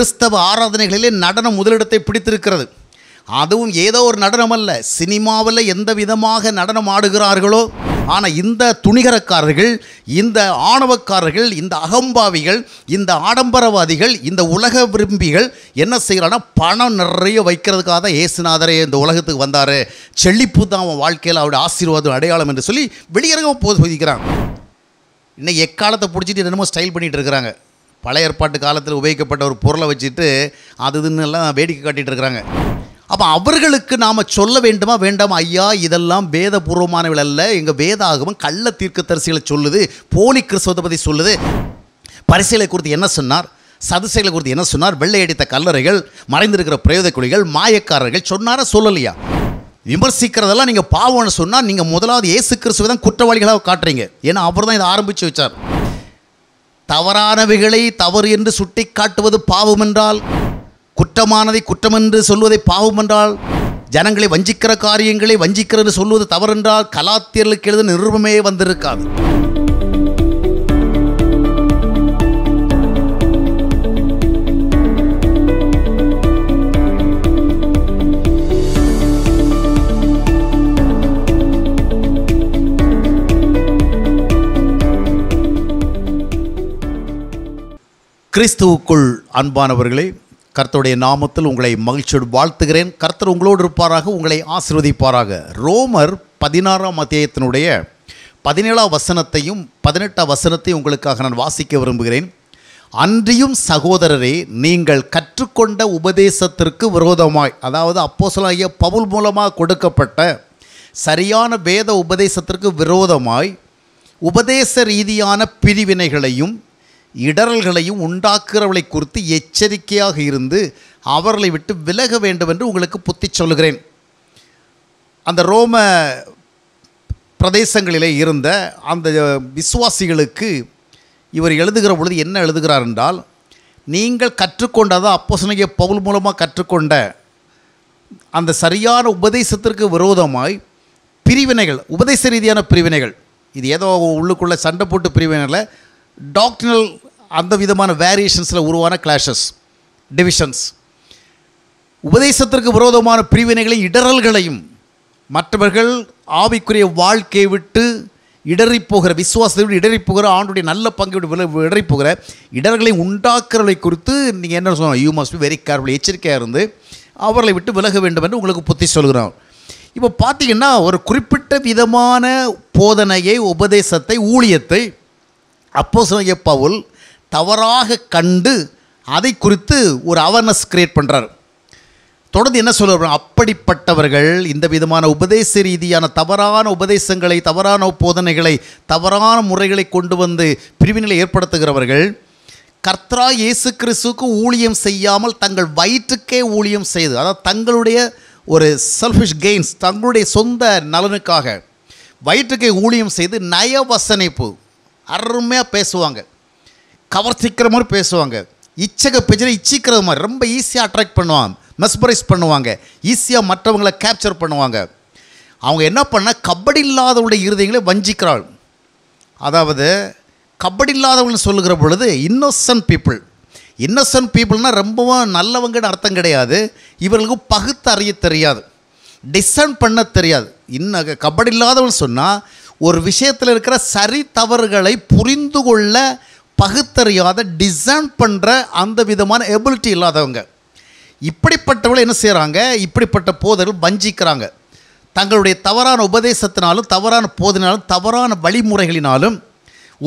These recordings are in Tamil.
கிறிஸ்தவ ஆராதனைகளிலே நடனம் முதலிடத்தை பிடித்திருக்கிறது அதுவும் ஏதோ ஒரு நடனம் அல்ல சினிமாவில் எந்த விதமாக நடனம் ஆடுகிறார்களோ ஆனால் இந்த துணிகரக்காரர்கள் இந்த ஆணவக்காரர்கள் இந்த அகம்பாவிகள் இந்த ஆடம்பரவாதிகள் இந்த உலக விரும்பிகள் என்ன செய்கிறான்னா பணம் நிறைய வைக்கிறதுக்காக தான் ஏசுநாதரே இந்த உலகத்துக்கு வந்தார் செழிப்பு தான் அவன் வாழ்க்கையில் அவருடைய ஆசீர்வாதம் அடையாளம் என்று சொல்லி வெளியேறவும் போது இன்னும் இன்னைக்கு எக்காலத்தை பிடிச்சிட்டு என்னமோ ஸ்டைல் பண்ணிகிட்டு இருக்கிறாங்க பழைய ஏற்பாட்டு காலத்தில் உபயோகிக்கப்பட்ட ஒரு பொருளை வச்சுட்டு அது இதுன்னெல்லாம் எல்லாம் வேடிக்கை காட்டிகிட்டு இருக்கிறாங்க அப்போ அவர்களுக்கு நாம் சொல்ல வேண்டுமா வேண்டாம் ஐயா இதெல்லாம் வேதபூர்வமானவள் அல்ல எங்கள் வேதாகமம் கள்ள தீர்க்கத்தரிசிகளை சொல்லுது போலி கிறிஸ்தவத்தை பற்றி சொல்லுது பரிசீலை குறித்து என்ன சொன்னார் சதுசைகளை குறித்து என்ன சொன்னார் வெள்ளை அடித்த கல்லறைகள் மறைந்திருக்கிற பிரயோத குழிகள் மாயக்காரர்கள் சொன்னார சொல்லலையா விமர்சிக்கிறதெல்லாம் நீங்கள் பாவம்னு சொன்னால் நீங்கள் முதலாவது ஏசு கிறிஸ்துவை தான் குற்றவாளிகளாக காட்டுறீங்க ஏன்னா அவர் தான் இதை ஆரம்பித்து வச்சார் தவறானவைகளை தவறு என்று சுட்டி காட்டுவது பாவம் என்றால் குற்றமானதை குற்றம் என்று சொல்வதை பாவம் என்றால் ஜனங்களை வஞ்சிக்கிற காரியங்களை வஞ்சிக்கிறது சொல்வது தவறென்றால் கலாத்தியர்களுக்கு எழுத நிருபமே வந்திருக்காது கிறிஸ்துவுக்குள் அன்பானவர்களே கர்த்தருடைய நாமத்தில் உங்களை மகிழ்ச்சியோடு வாழ்த்துகிறேன் கர்த்தர் உங்களோடு இருப்பாராக உங்களை ஆசிர்வதிப்பாராக ரோமர் பதினாறாம் அத்தியாயத்தினுடைய பதினேழாம் வசனத்தையும் பதினெட்டாம் வசனத்தையும் உங்களுக்காக நான் வாசிக்க விரும்புகிறேன் அன்றியும் சகோதரரே நீங்கள் கற்றுக்கொண்ட உபதேசத்திற்கு விரோதமாய் அதாவது அப்போசலாகிய பவுல் மூலமாக கொடுக்கப்பட்ட சரியான வேத உபதேசத்திற்கு விரோதமாய் உபதேச ரீதியான பிரிவினைகளையும் இடரல்களையும் உண்டாக்குறவளை குறித்து எச்சரிக்கையாக இருந்து அவர்களை விட்டு விலக வேண்டும் என்று உங்களுக்கு புத்தி சொல்கிறேன் அந்த ரோம பிரதேசங்களிலே இருந்த அந்த விசுவாசிகளுக்கு இவர் எழுதுகிற பொழுது என்ன எழுதுகிறார் என்றால் நீங்கள் அப்போ அப்போசனைய பவுல் மூலமாக கற்றுக்கொண்ட அந்த சரியான உபதேசத்திற்கு விரோதமாய் பிரிவினைகள் உபதேச ரீதியான பிரிவினைகள் இது ஏதோ உள்ளுக்குள்ளே சண்டை போட்டு பிரிவினைகளை டாக்டினல் அந்த விதமான வேரியேஷன்ஸில் உருவான கிளாஷஸ் டிவிஷன்ஸ் உபதேசத்திற்கு விரோதமான பிரிவினைகளையும் இடறல்களையும் மற்றவர்கள் ஆவிக்குரிய வாழ்க்கையை விட்டு இடறிப்போகிற விசுவாசத்தை விட இடறிப்போகிற ஆண்டுடைய நல்ல பங்கை விட இடறிப்போகிற இடர்களை உண்டாக்குறதை குறித்து நீங்கள் என்ன சொல்லணும் you must be very careful எச்சரிக்கையாக இருந்து அவர்களை விட்டு விலக வேண்டும் என்று உங்களுக்கு புத்தி சொல்கிறோம் இப்போ பார்த்தீங்கன்னா ஒரு குறிப்பிட்ட விதமான போதனையை உபதேசத்தை ஊழியத்தை அப்போசனாகிய பவுல் தவறாக கண்டு அதை குறித்து ஒரு அவேர்னஸ் கிரியேட் பண்ணுறார் தொடர்ந்து என்ன சொல்ல அப்படிப்பட்டவர்கள் இந்த விதமான உபதேச ரீதியான தவறான உபதேசங்களை தவறான போதனைகளை தவறான முறைகளை கொண்டு வந்து பிரிவினை ஏற்படுத்துகிறவர்கள் கர்த்தரா இயேசு கிறிஸ்துக்கு ஊழியம் செய்யாமல் தங்கள் வயிற்றுக்கே ஊழியம் செய்து அதாவது தங்களுடைய ஒரு செல்ஃபிஷ் கெய்ன்ஸ் தங்களுடைய சொந்த நலனுக்காக வயிற்றுக்கே ஊழியம் செய்து நயவசனைப்பு அருமையாக பேசுவாங்க சிக்கிற மாதிரி பேசுவாங்க இச்சக பேஜில் இச்சிக்கிற மாதிரி ரொம்ப ஈஸியாக அட்ராக்ட் பண்ணுவாங்க மெஸ்பரைஸ் பண்ணுவாங்க ஈஸியாக மற்றவங்களை கேப்சர் பண்ணுவாங்க அவங்க என்ன பண்ணால் கபடி இல்லாதவங்களுடைய இருதயங்களை வஞ்சிக்கிறாள் அதாவது கபடி இல்லாதவங்கன்னு சொல்லுகிற பொழுது இன்னோசன்ட் பீப்புள் இன்னோசன்ட் பீப்புள்னால் ரொம்பவும் நல்லவங்கன்னு அர்த்தம் கிடையாது இவர்களுக்கு பகுத்து அறிய தெரியாது டிசைன் பண்ண தெரியாது இன்னும் கபடி இல்லாதவன் சொன்னால் ஒரு விஷயத்தில் இருக்கிற சரி தவறுகளை புரிந்து கொள்ள பகுத்தறியாத டிசைன் பண்ணுற அந்த விதமான எபிலிட்டி இல்லாதவங்க இப்படிப்பட்டவர்கள் என்ன செய்கிறாங்க இப்படிப்பட்ட போதர்கள் வஞ்சிக்கிறாங்க தங்களுடைய தவறான உபதேசத்தினாலும் தவறான போதினாலும் தவறான வழிமுறைகளினாலும்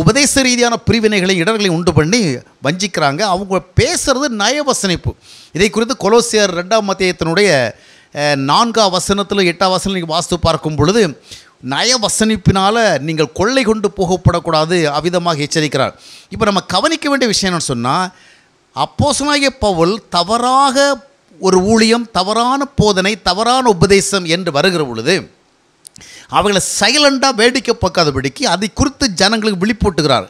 உபதேச ரீதியான பிரிவினைகளையும் இடர்களையும் உண்டு பண்ணி வஞ்சிக்கிறாங்க அவங்க பேசுகிறது நயவசனிப்பு இதை குறித்து கொலோசியர் ரெண்டாம் மத்தியத்தினுடைய நான்காம் வசனத்தில் எட்டாம் வசனம் நீங்கள் வாஸ்து பார்க்கும் பொழுது நயவசனிப்பினால் நீங்கள் கொள்ளை கொண்டு போகப்படக்கூடாது அவ்விதமாக எச்சரிக்கிறார் இப்போ நம்ம கவனிக்க வேண்டிய விஷயம் என்னன்னு சொன்னால் அப்போசனாகிய பவுல் தவறாக ஒரு ஊழியம் தவறான போதனை தவறான உபதேசம் என்று வருகிற பொழுது அவர்களை சைலண்டாக வேடிக்கை பார்க்காதபடிக்கு அதை குறித்து ஜனங்களுக்கு விழிப்போட்டுகிறார்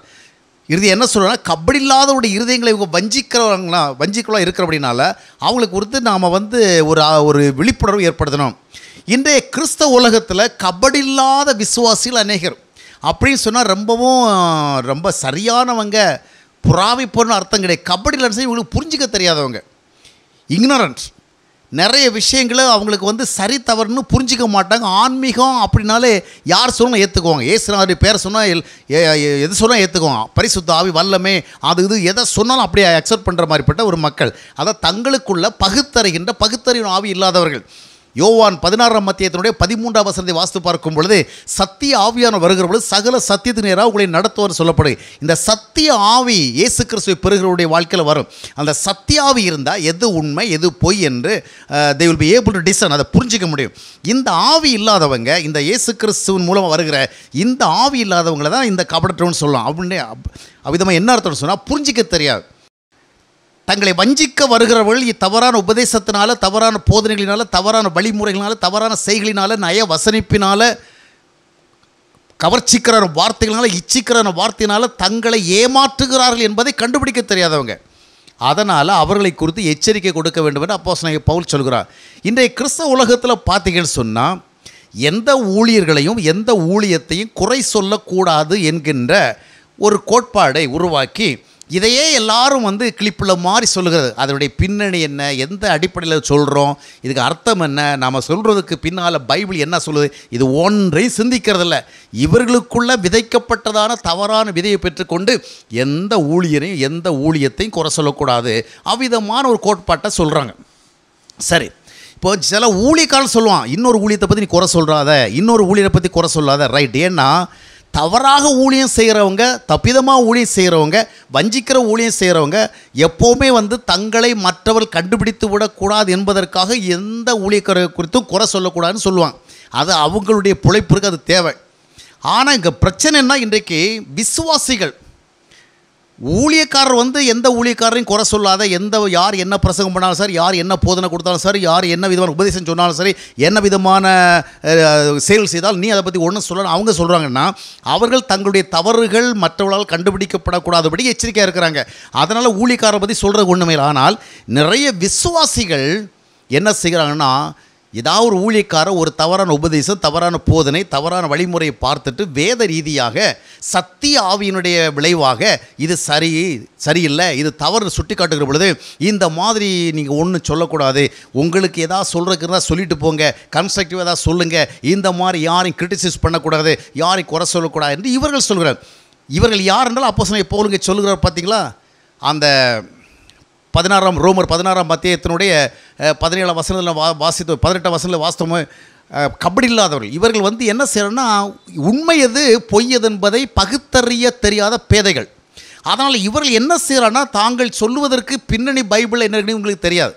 இறுதி என்ன சொல்கிறாங்கன்னா கபடி இல்லாதவருடைய இருதயங்களை இவங்க வஞ்சிக்கிறவங்களா வஞ்சிக்கலாம் இருக்கிற அப்படின்னால அவங்களுக்கு குறித்து நாம் வந்து ஒரு ஒரு விழிப்புணர்வு ஏற்படுத்தணும் இன்றைய கிறிஸ்தவ உலகத்தில் கபடி இல்லாத விசுவாசிகள் அநேகர் அப்படின்னு சொன்னால் ரொம்பவும் ரொம்ப சரியானவங்க புறாவை பொருள் அர்த்தம் கிடையாது கபடி இல்லைன்னு இவங்களுக்கு புரிஞ்சிக்க தெரியாதவங்க இக்னரன்ஸ் நிறைய விஷயங்களை அவங்களுக்கு வந்து சரி தவறுன்னு புரிஞ்சிக்க மாட்டாங்க ஆன்மீகம் அப்படின்னாலே யார் சொன்னால் ஏற்றுக்குவாங்க ஏசுனாரு பேர் சொன்னால் எது சொன்னால் ஏற்றுக்குவாங்க பரிசுத்த ஆவி வல்லமே அது இது எதை சொன்னாலும் அப்படியே அக்செப்ட் பண்ணுற மாதிரிப்பட்ட ஒரு மக்கள் அதான் தங்களுக்குள்ள பகுத்தறிகின்ற பகுத்தறிவு ஆவி இல்லாதவர்கள் யோவான் பதினாறாம் மத்தியத்தினுடைய பதிமூன்றாம் வசனத்தை வாஸ்து பார்க்கும் பொழுது சத்திய ஆவியான வருகிற பொழுது சகல சத்தியத்தின் நேராக உங்களை நடத்துவார் சொல்லப்படும் இந்த சத்திய ஆவி இயேசு கிறிஸ்துவை பெறுகிறவருடைய வாழ்க்கையில் வரும் அந்த சத்திய ஆவி இருந்தால் எது உண்மை எது பொய் என்று they will be able to discern அதை புரிஞ்சிக்க முடியும் இந்த ஆவி இல்லாதவங்க இந்த இயேசு கிறிஸ்துவின் மூலமாக வருகிற இந்த ஆவி இல்லாதவங்களை தான் இந்த கபடற்றோன்னு சொல்லலாம் அப்படின்னு அவ்விதமாக என்ன அர்த்தம்னு சொன்னால் புரிஞ்சிக்க தெரியாது தங்களை வஞ்சிக்க வருகிறவர்கள் இத்தவறான உபதேசத்தினால தவறான போதனைகளினால தவறான வழிமுறைகளினால தவறான செய்களினால நய வசனிப்பினால கவர்ச்சிக்கிற வார்த்தைகளால் இச்சிக்கிற வார்த்தையினால் தங்களை ஏமாற்றுகிறார்கள் என்பதை கண்டுபிடிக்க தெரியாதவங்க அதனால் அவர்களை குறித்து எச்சரிக்கை கொடுக்க வேண்டும் என்று அப்போ பவுல் சொல்கிறார் இன்றைய கிறிஸ்தவ உலகத்தில் பார்த்தீங்கன்னு சொன்னால் எந்த ஊழியர்களையும் எந்த ஊழியத்தையும் குறை சொல்லக்கூடாது என்கின்ற ஒரு கோட்பாடை உருவாக்கி இதையே எல்லாரும் வந்து கிளிப்பில் மாதிரி சொல்லுகிறது அதனுடைய பின்னணி என்ன எந்த அடிப்படையில் சொல்கிறோம் இதுக்கு அர்த்தம் என்ன நாம் சொல்கிறதுக்கு பின்னால் பைபிள் என்ன சொல்லுது இது ஒன்றையும் சிந்திக்கிறதில்ல இவர்களுக்குள்ள விதைக்கப்பட்டதான தவறான விதையை பெற்றுக்கொண்டு எந்த ஊழியரையும் எந்த ஊழியத்தையும் குறை சொல்லக்கூடாது அவ்விதமான ஒரு கோட்பாட்டை சொல்கிறாங்க சரி இப்போ சில ஊழியக்காரன் சொல்லுவான் இன்னொரு ஊழியத்தை பற்றி நீ குறை சொல்கிறாத இன்னொரு ஊழியரை பற்றி குறை சொல்லாத ரைட் ஏன்னா தவறாக ஊழியம் செய்கிறவங்க தப்பிதமாக ஊழியம் செய்கிறவங்க வஞ்சிக்கிற ஊழியம் செய்கிறவங்க எப்போவுமே வந்து தங்களை மற்றவர் கண்டுபிடித்து விடக்கூடாது என்பதற்காக எந்த ஊழியக்கார குறித்தும் குறை சொல்லக்கூடாதுன்னு சொல்லுவாங்க அது அவங்களுடைய பிழைப்பிற்கு அது தேவை ஆனால் இங்கே பிரச்சனைன்னா இன்றைக்கு விசுவாசிகள் ஊழியக்காரர் வந்து எந்த ஊழியக்காரரையும் குறை சொல்லாத எந்த யார் என்ன பிரசங்கம் பண்ணாலும் சரி யார் என்ன போதனை கொடுத்தாலும் சரி யார் என்ன விதமான உபதேசம் சொன்னாலும் சரி என்ன விதமான செயல் செய்தால் நீ அதை பற்றி ஒன்றும் சொல்ல அவங்க சொல்கிறாங்கன்னா அவர்கள் தங்களுடைய தவறுகள் மற்றவர்களால் கண்டுபிடிக்கப்படக்கூடாதபடி எச்சரிக்கையாக இருக்கிறாங்க அதனால் ஊழியக்காரரை பற்றி சொல்கிறது ஒன்றுமே ஆனால் நிறைய விசுவாசிகள் என்ன செய்கிறாங்கன்னா ஏதாவது ஒரு ஊழியக்காரர் ஒரு தவறான உபதேசம் தவறான போதனை தவறான வழிமுறையை பார்த்துட்டு வேத ரீதியாக சத்திய ஆவியினுடைய விளைவாக இது சரி சரியில்லை இது தவறு சுட்டி காட்டுகிற பொழுது இந்த மாதிரி நீங்கள் ஒன்றும் சொல்லக்கூடாது உங்களுக்கு எதாவது சொல்கிறதுக்கு சொல்லிட்டு போங்க கன்ஸ்ட்ரக்டிவாக ஏதாவது சொல்லுங்கள் இந்த மாதிரி யாரையும் கிரிட்டிசைஸ் பண்ணக்கூடாது யாரையும் குறை சொல்லக்கூடாது என்று இவர்கள் சொல்கிறார் இவர்கள் யார் என்றால் அப்போ சொன்ன போலுங்க சொல்லுகிறார் பார்த்தீங்களா அந்த பதினாறாம் ரோமர் பதினாறாம் மத்தியத்தினுடைய பதினேழாம் வசனத்தில் வா வாசித்து பதினெட்டாம் வசனத்தில் வாசித்தோம் கபடி இல்லாதவர்கள் இவர்கள் வந்து என்ன செய்யணும்னா உண்மை எது பொய் எது என்பதை பகுத்தறிய தெரியாத பேதைகள் அதனால் இவர்கள் என்ன செய்கிறான்னா தாங்கள் சொல்லுவதற்கு பின்னணி பைபிள் என்ன உங்களுக்கு தெரியாது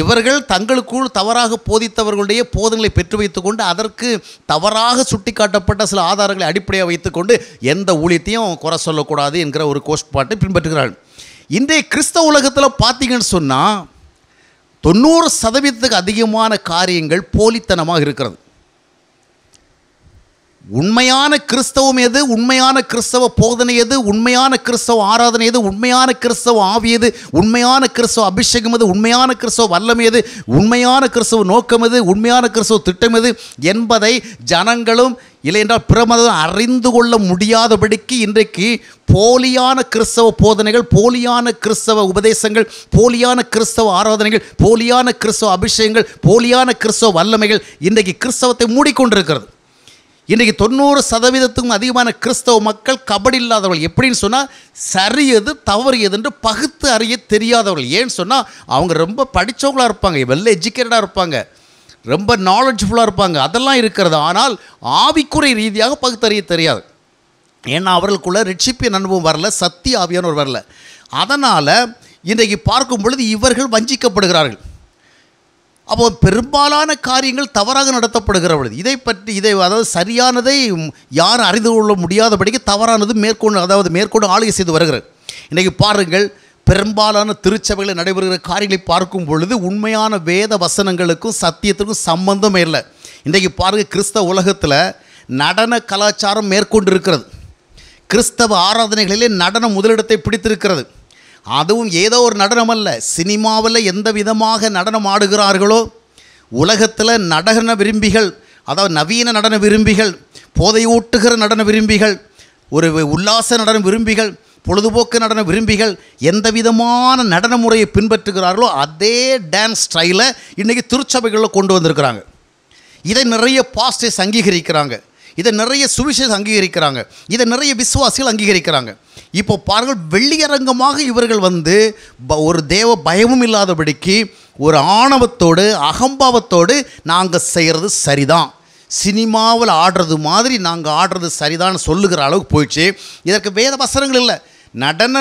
இவர்கள் தங்களுக்குள் தவறாக போதித்தவர்களுடைய போதங்களை பெற்று வைத்துக்கொண்டு அதற்கு தவறாக சுட்டிக்காட்டப்பட்ட சில ஆதாரங்களை அடிப்படையாக வைத்துக்கொண்டு எந்த ஊழியத்தையும் குறை சொல்லக்கூடாது என்கிற ஒரு கோஷ்பாட்டை பின்பற்றுகிறார்கள் இன்றைய கிறிஸ்தவ உலகத்தில் பார்த்தீங்கன்னு சொன்னால் தொண்ணூறு சதவீதத்துக்கு அதிகமான காரியங்கள் போலித்தனமாக இருக்கிறது உண்மையான கிறிஸ்தவம் எது உண்மையான கிறிஸ்தவ போதனை எது உண்மையான கிறிஸ்தவ ஆராதனை எது உண்மையான கிறிஸ்தவ ஆவி எது உண்மையான கிறிஸ்தவ அபிஷேகம் எது உண்மையான கிறிஸ்தவ வல்லமை எது உண்மையான கிறிஸ்தவ நோக்கம் எது உண்மையான கிறிஸ்தவ திட்டம் எது என்பதை ஜனங்களும் இல்லை என்றால் பிரமதம் அறிந்து கொள்ள முடியாதபடிக்கு இன்றைக்கு போலியான கிறிஸ்தவ போதனைகள் போலியான கிறிஸ்தவ உபதேசங்கள் போலியான கிறிஸ்தவ ஆராதனைகள் போலியான கிறிஸ்தவ அபிஷேகங்கள் போலியான கிறிஸ்தவ வல்லமைகள் இன்றைக்கு கிறிஸ்தவத்தை மூடிக்கொண்டிருக்கிறது இன்றைக்கு தொண்ணூறு சதவீதத்துக்கும் அதிகமான கிறிஸ்தவ மக்கள் கபடி இல்லாதவர்கள் எப்படின்னு சொன்னால் சரியது தவறு எது என்று பகுத்து அறிய தெரியாதவர்கள் ஏன்னு சொன்னால் அவங்க ரொம்ப படித்தவங்களாக இருப்பாங்க வெல் எஜுகேட்டடாக இருப்பாங்க ரொம்ப நாலெட்ஜ்ஃபுல்லாக இருப்பாங்க அதெல்லாம் இருக்கிறது ஆனால் ஆவிக்குறை ரீதியாக பகுத்தறிய தெரியாது ஏன்னா அவர்களுக்குள்ள ரிட்சிப்பிய அனுபவம் வரல சத்தி ஆவியானவர் வரல அதனால் இன்றைக்கு பார்க்கும் பொழுது இவர்கள் வஞ்சிக்கப்படுகிறார்கள் அப்போ பெரும்பாலான காரியங்கள் தவறாக பொழுது இதை பற்றி இதை அதாவது சரியானதை யார் அறிந்து கொள்ள முடியாதபடிக்கு தவறானது மேற்கொண்டு அதாவது மேற்கொண்டு ஆளுகை செய்து வருகிறது இன்றைக்கு பாருங்கள் பெரும்பாலான திருச்சபைகளில் நடைபெறுகிற காரியங்களை பார்க்கும் பொழுது உண்மையான வேத வசனங்களுக்கும் சத்தியத்திற்கும் சம்பந்தமே இல்லை இன்றைக்கு பாருங்கள் கிறிஸ்தவ உலகத்தில் நடன கலாச்சாரம் மேற்கொண்டு இருக்கிறது கிறிஸ்தவ ஆராதனைகளிலே நடனம் முதலிடத்தை பிடித்திருக்கிறது அதுவும் ஏதோ ஒரு நடனம் அல்ல சினிமாவில் எந்த விதமாக நடனம் ஆடுகிறார்களோ உலகத்தில் நடன விரும்பிகள் அதாவது நவீன நடன விரும்பிகள் போதையூட்டுகிற நடன விரும்பிகள் ஒரு உல்லாச நடன விரும்பிகள் பொழுதுபோக்கு நடன விரும்பிகள் எந்த விதமான நடன முறையை பின்பற்றுகிறார்களோ அதே டான்ஸ் ஸ்டைலை இன்றைக்கி திருச்சபைகளில் கொண்டு வந்திருக்கிறாங்க இதை நிறைய பாஸ்டர்ஸ் அங்கீகரிக்கிறாங்க இதை நிறைய சுவிசேஷ அங்கீகரிக்கிறாங்க இதை நிறைய விசுவாசிகள் அங்கீகரிக்கிறாங்க இப்போ பாருங்கள் வெள்ளியரங்கமாக இவர்கள் வந்து ஒரு தேவ பயமும் இல்லாதபடிக்கு ஒரு ஆணவத்தோடு அகம்பாவத்தோடு நாங்கள் செய்கிறது சரிதான் சினிமாவில் ஆடுறது மாதிரி நாங்கள் ஆடுறது சரிதான் சொல்லுகிற அளவுக்கு போயிடுச்சு இதற்கு வேத வசனங்கள் இல்லை நடன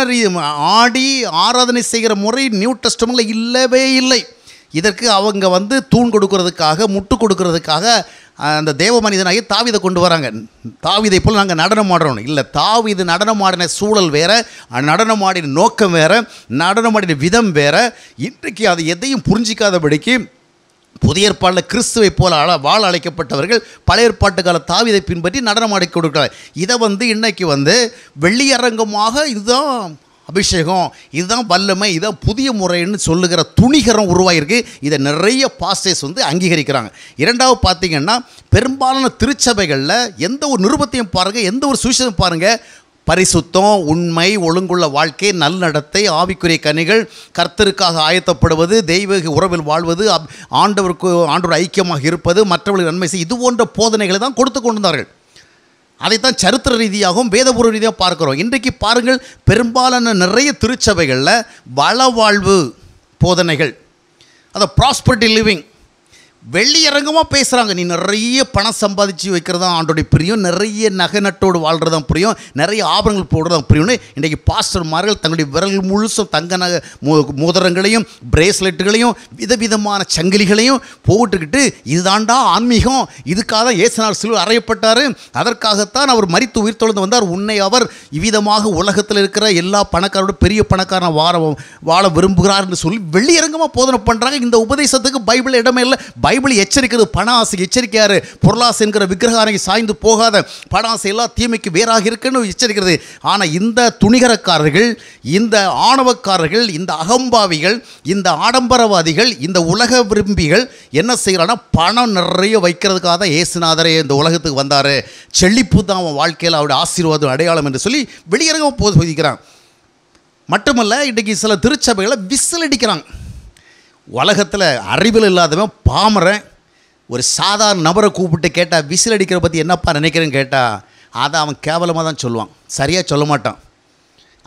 ஆடி ஆராதனை செய்கிற முறை நியூ டெஸ்டமில் இல்லவே இல்லை இதற்கு அவங்க வந்து தூண் கொடுக்கறதுக்காக முட்டு கொடுக்கறதுக்காக அந்த தேவ மனிதனாகி தாவிதை கொண்டு வராங்க தாவிதை போல் நாங்கள் நடனம் ஆடுறோம் இல்லை தாவிது நடனம் ஆடின சூழல் வேறு நடனம் ஆடின நோக்கம் வேறு நடனம் ஆடின விதம் வேறு இன்றைக்கு அதை எதையும் புரிஞ்சிக்காதபடிக்கு புதிய ஏற்பாட்டில் கிறிஸ்துவை போல அழ வாழ அழைக்கப்பட்டவர்கள் பழைய ஏற்பாட்டு கால தாவிதை பின்பற்றி நடனம் ஆடி கொடுக்கிறார் இதை வந்து இன்றைக்கு வந்து வெள்ளியரங்கமாக இதுதான் அபிஷேகம் இதுதான் வல்லமை இதுதான் புதிய முறைன்னு சொல்லுகிற துணிகரம் உருவாகிருக்கு இதை நிறைய பாஸ்டர்ஸ் வந்து அங்கீகரிக்கிறாங்க இரண்டாவது பார்த்தீங்கன்னா பெரும்பாலான திருச்சபைகளில் எந்த ஒரு நிருபத்தையும் பாருங்கள் எந்த ஒரு சுவிசேஷம் பாருங்கள் பரிசுத்தம் உண்மை ஒழுங்குள்ள வாழ்க்கை நடத்தை ஆவிக்குரிய கனிகள் கர்த்தருக்காக ஆயத்தப்படுவது தெய்வ உறவில் வாழ்வது ஆண்டவருக்கு ஆண்டவர் ஐக்கியமாக இருப்பது மற்றவர்களுக்கு நன்மை செய்ய இது போன்ற போதனைகளை தான் கொடுத்து கொண்டிருந்தார்கள் அதைத்தான் சரித்திர ரீதியாகவும் வேதபூர்வ ரீதியாக பார்க்குறோம் இன்றைக்கு பாருங்கள் பெரும்பாலான நிறைய திருச்சபைகளில் வளவாழ்வு போதனைகள் அதை ப்ராஸ்பர்டி லிவிங் வெள்ளியரங்கமாக பேசுகிறாங்க நீ நிறைய பணம் சம்பாதிச்சு வைக்கிறது தான் ஆண்டோடைய பிரியம் நிறைய நகை நட்டோடு வாழ்கிறதா புரியும் பிரியம் நிறைய ஆபரணங்கள் போடுறது தான் பிரியம்னு இன்றைக்கி பாஸ்டர்மார்கள் தங்களுடைய விரல் முழுசும் தங்க நகை மோதிரங்களையும் பிரேஸ்லெட்டுகளையும் விதவிதமான சங்கிலிகளையும் போட்டுக்கிட்டு இதுதாண்டா ஆன்மீகம் இதுக்காக தான் ஏசுநாள் சிலுவை அறையப்பட்டார் அதற்காகத்தான் அவர் மறித்து உயிர் தொழுந்து வந்தார் உன்னை அவர் இவ்விதமாக உலகத்தில் இருக்கிற எல்லா பணக்காரோட பெரிய பணக்காரன் வாழ வாழ விரும்புகிறார்னு சொல்லி வெள்ளியரங்கமாக போதனை பண்ணுறாங்க இந்த உபதேசத்துக்கு பைபிள் இடமே இல்லை பைபிள் எச்சரிக்கிறது பண ஆசை எச்சரிக்கையாரு பொருளாசு என்கிற விக்கிரகாரை சாய்ந்து போகாத பண ஆசை எல்லாம் தீமைக்கு வேறாக இருக்குன்னு எச்சரிக்கிறது ஆனால் இந்த துணிகரக்காரர்கள் இந்த ஆணவக்காரர்கள் இந்த அகம்பாவிகள் இந்த ஆடம்பரவாதிகள் இந்த உலக விரும்பிகள் என்ன செய்கிறான்னா பணம் நிறைய வைக்கிறதுக்காக தான் ஏசுநாதரே இந்த உலகத்துக்கு வந்தார் செழிப்பு தான் அவன் வாழ்க்கையில் அவருடைய ஆசீர்வாதம் அடையாளம் என்று சொல்லி வெளியரங்க போதிக்கிறான் மட்டுமல்ல இன்றைக்கி சில திருச்சபைகளை விசில் அடிக்கிறாங்க உலகத்தில் அறிவில் இல்லாதவன் பாமரன் ஒரு சாதாரண நபரை கூப்பிட்டு கேட்டால் விசில் அடிக்கிற பற்றி என்னப்பா நினைக்கிறேன்னு கேட்டால் அதை அவன் கேவலமாக தான் சொல்லுவான் சரியாக சொல்ல மாட்டான்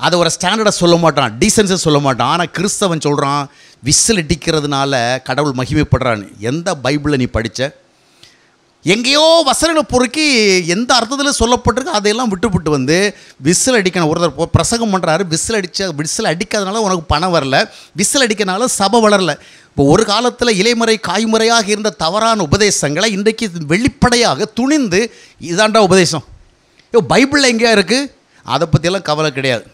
அதை ஒரு ஸ்டாண்டர்டை சொல்ல மாட்டான் டீசன்ஸை சொல்ல மாட்டான் ஆனால் கிறிஸ்தவன் சொல்கிறான் விசில் அடிக்கிறதுனால கடவுள் மகிமைப்படுறான்னு எந்த பைபிளில் நீ படித்த எங்கேயோ வசனங்களை பொறுக்கி எந்த அர்த்தத்தில் சொல்லப்பட்டிருக்கு அதையெல்லாம் விட்டுப்பட்டு வந்து விசில் அடிக்கணும் ஒருத்தர் பிரசங்கம் பண்ணுறாரு விசில் அடித்த விசில் அடிக்காதனால உனக்கு பணம் வரல விசில் அடிக்கனால சபை வளரல இப்போ ஒரு காலத்தில் இலைமுறை காய்முறையாக இருந்த தவறான உபதேசங்களை இன்றைக்கு வெளிப்படையாக துணிந்து இதாண்டா உபதேசம் இப்போ பைபிளில் எங்கேயா இருக்குது அதை பற்றியெல்லாம் கவலை கிடையாது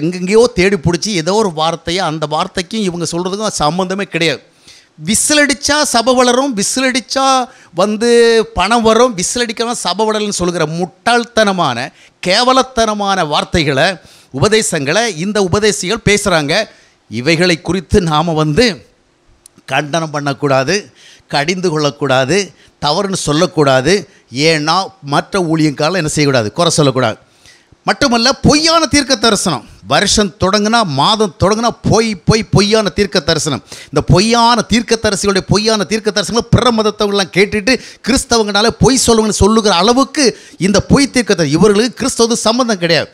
எங்கெங்கேயோ தேடி பிடிச்சி ஏதோ ஒரு வார்த்தையை அந்த வார்த்தைக்கும் இவங்க சொல்கிறதுக்கும் சம்மந்தமே கிடையாது விசில் சபை வளரும் விசில் வந்து பணம் வரும் விசில் சபை வளரும்னு சொல்கிற முட்டாள்தனமான கேவலத்தனமான வார்த்தைகளை உபதேசங்களை இந்த உபதேசிகள் பேசுகிறாங்க இவைகளை குறித்து நாம் வந்து கண்டனம் பண்ணக்கூடாது கடிந்து கொள்ளக்கூடாது தவறுன்னு சொல்லக்கூடாது ஏன்னா மற்ற ஊழியங்கால என்ன செய்யக்கூடாது குறை சொல்லக்கூடாது மட்டுமல்ல பொய்யான தீர்க்க தரிசனம் வருஷம் தொடங்கினா மாதம் தொடங்கினா பொய் பொய் பொய்யான தீர்க்க தரிசனம் இந்த பொய்யான தீர்க்க தரிசிகளுடைய பொய்யான தீர்க்க தரிசனங்கள் பிற மதத்தவங்களாம் கேட்டுட்டு கிறிஸ்தவங்கனால பொய் சொல்லுங்கன்னு சொல்லுகிற அளவுக்கு இந்த பொய் தீர்க்க இவர்களுக்கு கிறிஸ்தவது சம்மந்தம் கிடையாது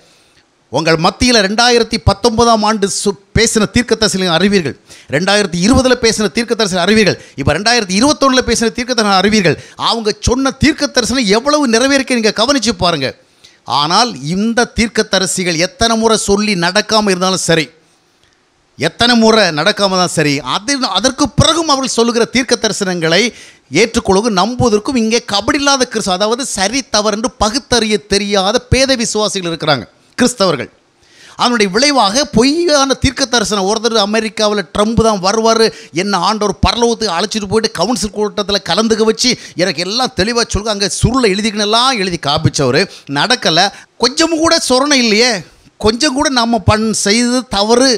உங்கள் மத்தியில் ரெண்டாயிரத்தி பத்தொன்பதாம் ஆண்டு சு பேசின தரிசனம் அறிவீர்கள் ரெண்டாயிரத்தி இருபதில் பேசின தீர்க்கத்தரசின் அறிவீர்கள் இப்போ ரெண்டாயிரத்தி இருபத்தொன்னில் பேசின தரிசனம் அறிவீர்கள் அவங்க சொன்ன தரிசனம் எவ்வளவு நிறைவேற்க நீங்கள் கவனித்து பாருங்கள் ஆனால் இந்த தீர்க்கத்தரசிகள் எத்தனை முறை சொல்லி நடக்காமல் இருந்தாலும் சரி எத்தனை முறை நடக்காமல் தான் சரி அது அதற்கு பிறகும் அவர்கள் சொல்லுகிற தீர்க்க தரிசனங்களை ஏற்றுக்கொள்வது நம்புவதற்கும் இங்கே கபடில்லாத கிறிஸ்து அதாவது சரி தவறு என்று பகுத்தறிய தெரியாத பேத விசுவாசிகள் இருக்கிறாங்க கிறிஸ்தவர்கள் அதனுடைய விளைவாக பொய்யான தீர்க்க தரிசனம் ஒருத்தர் அமெரிக்காவில் ட்ரம்ப் தான் வருவார் என்ன ஆண்டவர் பரலோகத்துக்கு அழைச்சிட்டு போயிட்டு கவுன்சில் கூட்டத்தில் கலந்துக்க வச்சு எனக்கு எல்லாம் தெளிவாக சொல்லுங்க அங்கே சுருளை எழுதிக்கணெல்லாம் எழுதி காப்பிச்சவர் நடக்கலை கொஞ்சமும் கூட சொரணை இல்லையே கொஞ்சம் கூட நம்ம பண் செய்தது தவறு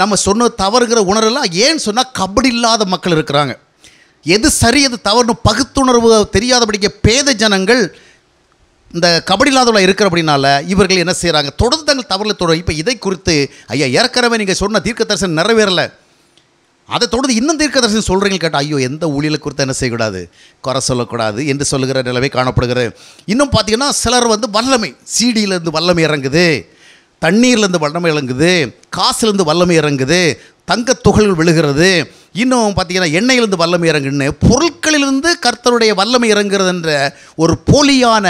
நம்ம சொன்ன தவறுங்கிற உணர்வுலாம் ஏன்னு சொன்னால் கபடி இல்லாத மக்கள் இருக்கிறாங்க எது சரி எது தவறுனு பகுத்துணர்வு தெரியாதபடிக்க பேத ஜனங்கள் இந்த கபடி இல்லாதவர்கள் இருக்கிற அப்படின்னால இவர்கள் என்ன செய்கிறாங்க தொடர்ந்து தங்கள் தவறில் தொடர் இப்போ இதை குறித்து ஐயா ஏற்கனவே நீங்கள் சொன்ன தீர்க்க தரிசனம் நிறைவேறலை அதை தொடர்ந்து இன்னும் தீர்க்க தரிசனம் சொல்கிறீங்க கேட்டால் ஐயோ எந்த ஊழியலை குறித்து என்ன செய்யக்கூடாது குறை சொல்லக்கூடாது என்று சொல்லுகிற நிலவே காணப்படுகிறது இன்னும் பார்த்தீங்கன்னா சிலர் வந்து வல்லமை சீடியிலேருந்து வல்லமை இறங்குது தண்ணீர்லேருந்து வல்லமை இறங்குது காசுலேருந்து வல்லமை இறங்குது தங்க துகள்கள் விழுகிறது இன்னும் பார்த்தீங்கன்னா எண்ணெயிலிருந்து வல்லமை இறங்குன்னு பொருட்களிலிருந்து கர்த்தருடைய வல்லமை இறங்குறது என்ற ஒரு போலியான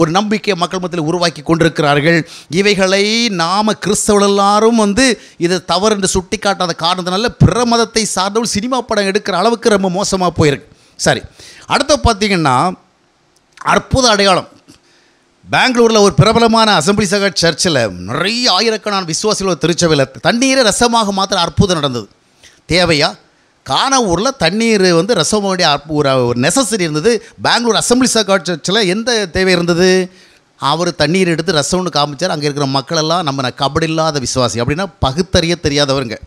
ஒரு நம்பிக்கையை மக்கள் மத்தியில் உருவாக்கி கொண்டிருக்கிறார்கள் இவைகளை நாம் கிறிஸ்தவர்கள் எல்லாரும் வந்து இது தவறு என்று சுட்டி காட்டாத காரணத்தினால பிற மதத்தை சார்ந்தவள் சினிமா படம் எடுக்கிற அளவுக்கு ரொம்ப மோசமாக போயிருக்கு சரி அடுத்த பார்த்திங்கன்னா அற்புத அடையாளம் பெங்களூரில் ஒரு பிரபலமான அசம்பிளி சக சர்ச்சில் நிறைய ஆயிரக்கணக்கான விசுவாசிகள் ஒரு திருச்சபையில் தண்ணீரை ரசமாக மாத்திர அற்புதம் நடந்தது தேவையா ஊரில் தண்ணீர் வந்து ரசம் வேண்டிய ஒரு ஒரு நெசசரி இருந்தது பெங்களூர் அசம்பிளி சக சர்ச்சில் எந்த தேவை இருந்தது அவர் தண்ணீர் எடுத்து ரசம்னு காமிச்சார் அங்கே இருக்கிற மக்களெல்லாம் நம்ம கபடி இல்லாத விசுவாசி அப்படின்னா பகுத்தறிய தெரியாதவருங்க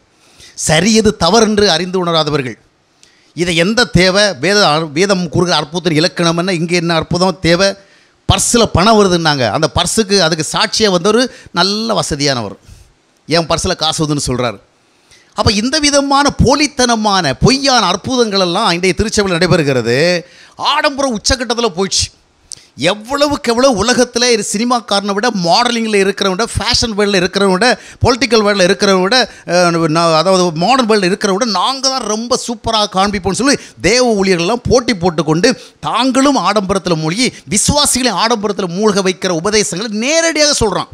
சரியது தவறென்று அறிந்து உணராதவர்கள் இதை எந்த தேவை வேத வேதம் கூறுகிற அற்புதம் இலக்கணம் என்ன இங்கே என்ன அற்புதம் தேவை பர்ஸில் பணம் வருதுன்னாங்க அந்த பர்ஸுக்கு அதுக்கு சாட்சியாக வந்தவர் நல்ல வசதியானவர் என் பர்ஸில் காசு வருதுன்னு சொல்கிறார் அப்போ இந்த விதமான போலித்தனமான பொய்யான அற்புதங்கள் எல்லாம் இன்றைய திருச்சபையில் நடைபெறுகிறது ஆடம்பரம் உச்சக்கட்டத்தில் போயிடுச்சு எவ்வளவுக்கு எவ்வளோ உலகத்தில் சினிமாக்காரனை விட மாடலிங்கில் இருக்கிறவ விட ஃபேஷன் வேர்ல்டில் இருக்கிறவ விட பொலிட்டிக்கல் வேர்ல்டில் இருக்கிறவ விட அதாவது மாடர்ன் வேர்ல்டில் இருக்கிறவ விட நாங்கள் தான் ரொம்ப சூப்பராக காண்பிப்போம்னு சொல்லி தேவ ஊழியர்கள்லாம் போட்டி போட்டுக்கொண்டு தாங்களும் ஆடம்பரத்தில் மூழ்கி விசுவாசிகளையும் ஆடம்பரத்தில் மூழ்க வைக்கிற உபதேசங்களை நேரடியாக சொல்கிறான்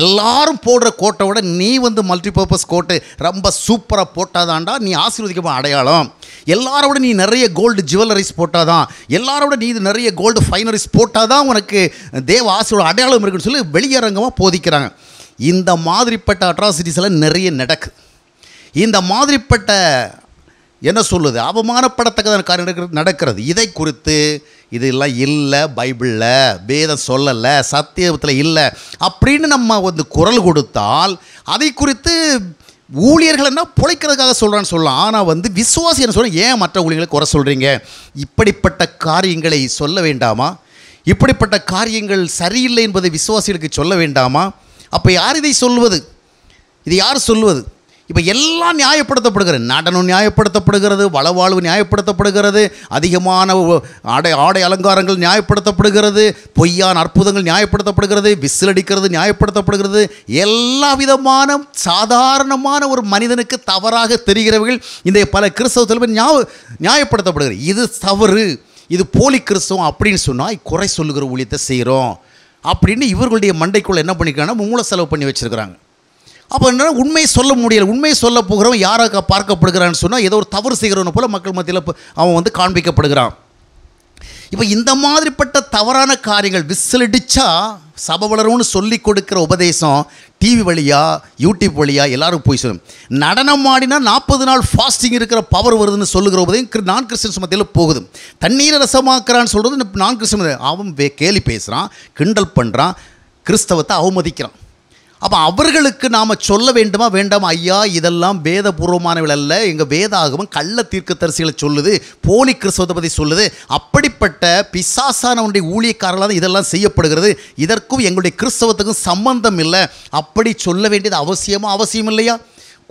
எல்லாரும் போடுற கோட்டை விட நீ வந்து மல்டிபர்பஸ் கோட்டு ரொம்ப சூப்பராக போட்டாதான்டா நீ ஆசீர்வதிக்கப்போ அடையாளம் எல்லாரோட நீ நிறைய கோல்டு ஜுவல்லரிஸ் போட்டால் தான் எல்லாரோட நீ இது நிறைய கோல்டு ஃபைனரிஸ் போட்டால் தான் உனக்கு தேவ ஆசையோட அடையாளம் இருக்குன்னு சொல்லி வெளியரங்கமாக போதிக்கிறாங்க இந்த மாதிரிப்பட்ட அட்ராசிட்டிஸ் எல்லாம் நிறைய நடக்கு இந்த மாதிரிப்பட்ட என்ன சொல்லுது அவமானப்படத்தக்க காரியம் நடக்கிறது இதை குறித்து இதெல்லாம் இல்லை பைபிளில் வேதம் சொல்லலை சத்தியத்தில் இல்லை அப்படின்னு நம்ம வந்து குரல் கொடுத்தால் அதை குறித்து ஊழியர்கள் என்ன பிழைக்கிறதுக்காக சொல்கிறான்னு சொல்லலாம் ஆனால் வந்து விசுவாசி என்ன சொல்கிறேன் ஏன் மற்ற ஊழியர்களை குறை சொல்கிறீங்க இப்படிப்பட்ட காரியங்களை சொல்ல வேண்டாமா இப்படிப்பட்ட காரியங்கள் சரியில்லை என்பதை விசுவாசிகளுக்கு சொல்ல வேண்டாமா அப்போ யார் இதை சொல்வது இது யார் சொல்வது இப்போ எல்லாம் நியாயப்படுத்தப்படுகிறது நடனம் நியாயப்படுத்தப்படுகிறது வளவாழ்வு நியாயப்படுத்தப்படுகிறது அதிகமான ஆடை ஆடை அலங்காரங்கள் நியாயப்படுத்தப்படுகிறது பொய்யான அற்புதங்கள் நியாயப்படுத்தப்படுகிறது விசில் அடிக்கிறது நியாயப்படுத்தப்படுகிறது எல்லா விதமான சாதாரணமான ஒரு மனிதனுக்கு தவறாக தெரிகிறவர்கள் இந்த பல கிறிஸ்தவ தலைவர் நியாயப்படுத்தப்படுகிறது இது தவறு இது போலி கிறிஸ்தவம் அப்படின்னு சொன்னால் குறை சொல்லுகிற ஊழியத்தை செய்கிறோம் அப்படின்னு இவர்களுடைய மண்டைக்குள்ளே என்ன பண்ணிக்கிறாங்கன்னா மூல செலவு பண்ணி வச்சுருக்கிறாங்க அப்போ என்ன உண்மையை சொல்ல முடியல உண்மையை சொல்ல போகிறவன் யாராக பார்க்கப்படுகிறான்னு சொன்னால் ஏதோ ஒரு தவறு செய்கிறவனு போல் மக்கள் மத்தியில் அவன் வந்து காண்பிக்கப்படுகிறான் இப்போ இந்த மாதிரிப்பட்ட தவறான காரியங்கள் விசிலடிச்சா சப வளரும்னு சொல்லி கொடுக்குற உபதேசம் டிவி வழியாக யூடியூப் வழியாக எல்லோரும் போய் சொல்லும் நடனம் ஆடினா நாற்பது நாள் ஃபாஸ்டிங் இருக்கிற பவர் வருதுன்னு சொல்லுகிற உபதையும் நான் கிறிஸ்டின்ஸ் மத்தியில் போகுது தண்ணீரை ரசமாக்குறான்னு சொல்கிறது நான் கிறிஸ்டின் அவன் கேலி பேசுகிறான் கிண்டல் பண்ணுறான் கிறிஸ்தவத்தை அவமதிக்கிறான் அப்போ அவர்களுக்கு நாம் சொல்ல வேண்டுமா வேண்டாமா ஐயா இதெல்லாம் வேதபூர்வமானவள் அல்ல எங்கள் வேதாகவும் கள்ள தீர்க்கத்தரிசிகளை சொல்லுது போலி கிறிஸ்தவத்தை பற்றி சொல்லுது அப்படிப்பட்ட பிசாசானவனுடைய ஊழியக்காரர்களால் இதெல்லாம் செய்யப்படுகிறது இதற்கும் எங்களுடைய கிறிஸ்தவத்துக்கும் சம்பந்தம் இல்லை அப்படி சொல்ல வேண்டியது அவசியமோ அவசியம் இல்லையா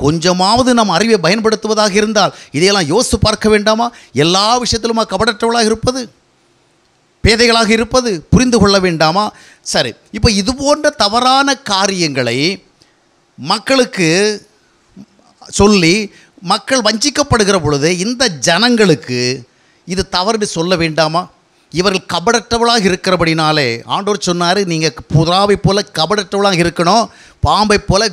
கொஞ்சமாவது நம் அறிவை பயன்படுத்துவதாக இருந்தால் இதையெல்லாம் யோசித்து பார்க்க வேண்டாமா எல்லா விஷயத்திலுமா கபடற்றவளாக இருப்பது பேதைகளாக இருப்பது புரிந்து கொள்ள வேண்டாமா சரி இப்போ இது போன்ற தவறான காரியங்களை மக்களுக்கு சொல்லி மக்கள் வஞ்சிக்கப்படுகிற பொழுது இந்த ஜனங்களுக்கு இது தவறுன்னு சொல்ல வேண்டாமா இவர்கள் கபடற்றவளாக இருக்கிறபடினாலே ஆண்டோர் சொன்னார் நீங்கள் புறாவை போல் கபடற்றவளாக இருக்கணும் பாம்பை போல்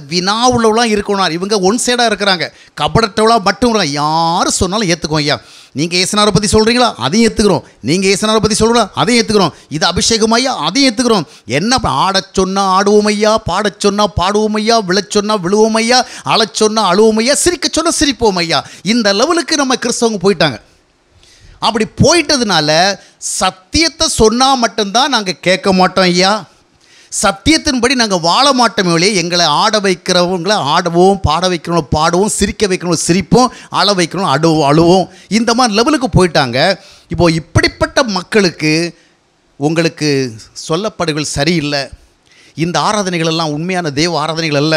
உள்ளவளாக இருக்கணும் இவங்க ஒன் சைடாக இருக்கிறாங்க கபடற்றவளாக மட்டும் யார் சொன்னாலும் ஏற்றுக்கோ ஐயா நீங்கள் ஏசனாரை பற்றி சொல்கிறீங்களா அதையும் ஏற்றுக்கிறோம் நீங்கள் ஏசனாரை பற்றி சொல்கிறா அதையும் ஏற்றுக்கிறோம் இது அபிஷேகம் ஐயா அதையும் ஏற்றுக்கிறோம் என்ன ஆடச் சொன்னால் ஆடுவோம் ஐயா பாடச் சொன்னால் பாடுவோம் ஐயா விழச் சொன்னால் விழுவோம் ஐயா அழச் சொன்னால் அழுவோம் ஐயா சிரிக்க சொன்னால் சிரிப்போம் ஐயா இந்த லெவலுக்கு நம்ம கிறிஸ்தவங்க போயிட்டாங்க அப்படி போயிட்டதுனால சத்தியத்தை சொன்னால் மட்டும்தான் நாங்கள் கேட்க மாட்டோம் ஐயா சத்தியத்தின்படி நாங்கள் வாழ மாட்டோமே ஒழிய எங்களை ஆட வைக்கிறவங்களை ஆடவும் பாட வைக்கணும் பாடுவோம் சிரிக்க வைக்கணும் சிரிப்போம் அழ வைக்கணும் அழுவோம் அழுவோம் இந்த மாதிரி லெவலுக்கு போயிட்டாங்க இப்போது இப்படிப்பட்ட மக்களுக்கு உங்களுக்கு சொல்லப்படுகள் சரியில்லை இந்த ஆராதனைகள் எல்லாம் உண்மையான தெய்வ ஆராதனைகள் அல்ல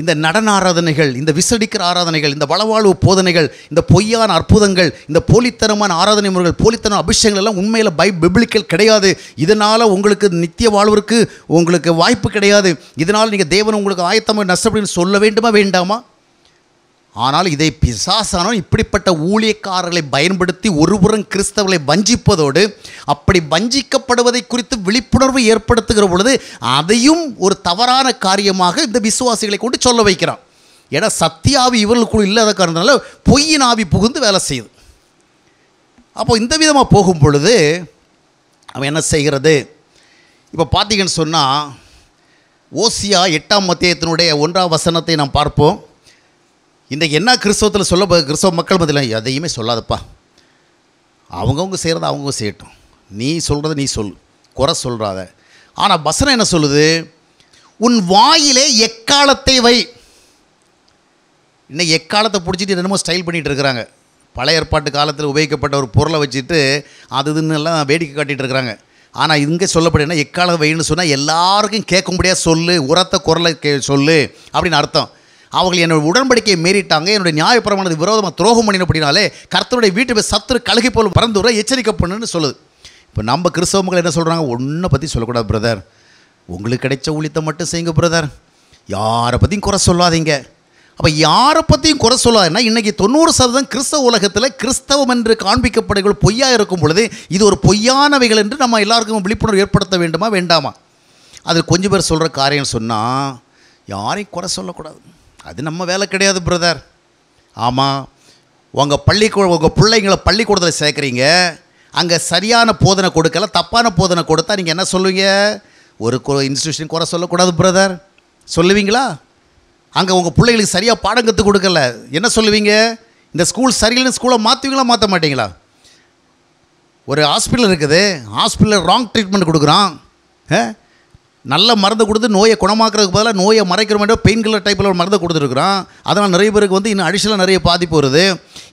இந்த நடன ஆராதனைகள் இந்த விசடிக்கிற ஆராதனைகள் இந்த வளவாழ்வு போதனைகள் இந்த பொய்யான அற்புதங்கள் இந்த போலித்தனமான ஆராதனை முறைகள் போலித்தனம் அபிஷேகங்கள் எல்லாம் உண்மையில் பை பிபிளிக்கல் கிடையாது இதனால் உங்களுக்கு நித்திய வாழ்வுக்கு உங்களுக்கு வாய்ப்பு கிடையாது இதனால் நீங்கள் தேவன் உங்களுக்கு ஆயத்தமாக நஷ்டப்படுன்னு சொல்ல வேண்டுமா வேண்டாமா ஆனால் இதை பிசாசானோ இப்படிப்பட்ட ஊழியக்காரர்களை பயன்படுத்தி ஒருபுறம் கிறிஸ்தவர்களை வஞ்சிப்பதோடு அப்படி வஞ்சிக்கப்படுவதை குறித்து விழிப்புணர்வு ஏற்படுத்துகிற பொழுது அதையும் ஒரு தவறான காரியமாக இந்த விசுவாசிகளை கொண்டு சொல்ல வைக்கிறான் ஏன்னா சத்தியாவி இவர்களுக்குள் இல்லாத காரணத்தினால பொய்யின் ஆவி புகுந்து வேலை செய்யுது அப்போ இந்த விதமாக போகும் பொழுது அவன் என்ன செய்கிறது இப்போ பார்த்தீங்கன்னு சொன்னால் ஓசியா எட்டாம் மத்தியத்தினுடைய ஒன்றாம் வசனத்தை நாம் பார்ப்போம் இந்த என்ன கிறிஸ்தவத்தில் சொல்ல கிறிஸ்தவ மக்கள் மத்தியில் எதையுமே சொல்லாதப்பா அவங்கவுங்க செய்கிறத அவங்க செய்யட்டும் நீ சொல்கிறத நீ சொல் குறை சொல்கிறாத ஆனால் வசனம் என்ன சொல்லுது உன் வாயிலே எக்காலத்தை வை இன்னும் எக்காலத்தை பிடிச்சிட்டு என்னமோ ஸ்டைல் பண்ணிகிட்டு இருக்கிறாங்க பழைய ஏற்பாட்டு காலத்தில் உபயோகிக்கப்பட்ட ஒரு பொருளை வச்சுட்டு அது இதுன்னு எல்லாம் வேடிக்கை காட்டிகிட்டு இருக்கிறாங்க ஆனால் இங்கே சொல்லப்படுதுன்னா எக்காலம் வைன்னு சொன்னால் எல்லாருக்கும் முடியாது சொல்லு உரத்த குரலை கே சொல்லு அப்படின்னு அர்த்தம் அவர்கள் என்னுடைய உடன்படிக்கையை மீறிட்டாங்க என்னுடைய நியாயபுரமானது விரோதமாக துரோகம் பண்ணின அப்படின்னாலே கர்த்தருடைய வீட்டு சத்துரு கழுகை போல் பறந்துரை எச்சரிக்கை பண்ணுன்னு சொல்லுது இப்போ நம்ம கிறிஸ்தவங்கள் என்ன சொல்கிறாங்க ஒன்றை பற்றி சொல்லக்கூடாது பிரதர் உங்களுக்கு கிடைச்ச ஊழியத்தை மட்டும் செய்யுங்க பிரதர் யாரை பற்றியும் குறை சொல்லாதீங்க அப்போ யாரை பற்றியும் குறை சொல்லாதுன்னா இன்றைக்கி தொண்ணூறு சதவீதம் கிறிஸ்தவ உலகத்தில் கிறிஸ்தவம் என்று காண்பிக்கப்படுகள் பொய்யாக இருக்கும் பொழுது இது ஒரு பொய்யானவைகள் என்று நம்ம எல்லாருக்கும் விழிப்புணர்வு ஏற்படுத்த வேண்டுமா வேண்டாமா அது கொஞ்சம் பேர் சொல்கிற காரியம் சொன்னால் யாரையும் குறை சொல்லக்கூடாது அது நம்ம வேலை கிடையாது பிரதர் ஆமாம் உங்கள் பள்ளிக்கூ உங்கள் பிள்ளைங்களை பள்ளிக்கூடத்தில் சேர்க்குறீங்க அங்கே சரியான போதனை கொடுக்கல தப்பான போதனை கொடுத்தா நீங்கள் என்ன சொல்லுவீங்க ஒரு இன்ஸ்டியூஷன் குறை சொல்லக்கூடாது பிரதர் சொல்லுவீங்களா அங்கே உங்கள் பிள்ளைகளுக்கு சரியாக பாடம் கற்றுக் கொடுக்கல என்ன சொல்லுவீங்க இந்த ஸ்கூல் சரியில்லைன்னு ஸ்கூலை மாற்றுவீங்களா மாற்ற மாட்டிங்களா ஒரு ஹாஸ்பிட்டல் இருக்குது ஹாஸ்பிட்டலில் ராங் ட்ரீட்மெண்ட் கொடுக்குறான் நல்ல மருந்து கொடுத்து நோயை குணமாக்குறதுக்கு பதிலாக நோயை மறைக்கிற மாதிரி பெயின் கில்லர் டைப்பில் ஒரு மருந்து கொடுத்துருக்குறோம் அதனால் நிறைய பேருக்கு வந்து இன்னும் அடிஷனலாக நிறைய பாதிப்பு வருது